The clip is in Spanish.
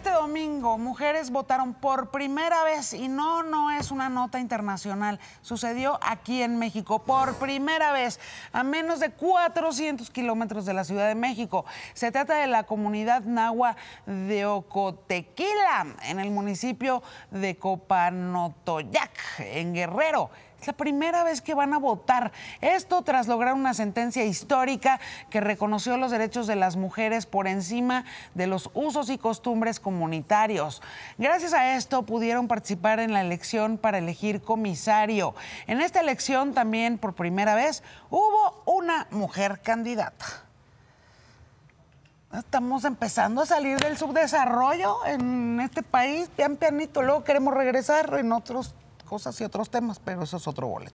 Este domingo, mujeres votaron por primera vez y no, no es una nota internacional. Sucedió aquí en México por primera vez, a menos de 400 kilómetros de la Ciudad de México. Se trata de la comunidad nahua de Ocotequila, en el municipio de Copanotoyac, en Guerrero. Es la primera vez que van a votar. Esto tras lograr una sentencia histórica que reconoció los derechos de las mujeres por encima de los usos y costumbres comunitarios. Gracias a esto pudieron participar en la elección para elegir comisario. En esta elección también por primera vez hubo una mujer candidata. Estamos empezando a salir del subdesarrollo en este país, pian pianito, luego queremos regresar en otros cosas y otros temas, pero eso es otro boleto.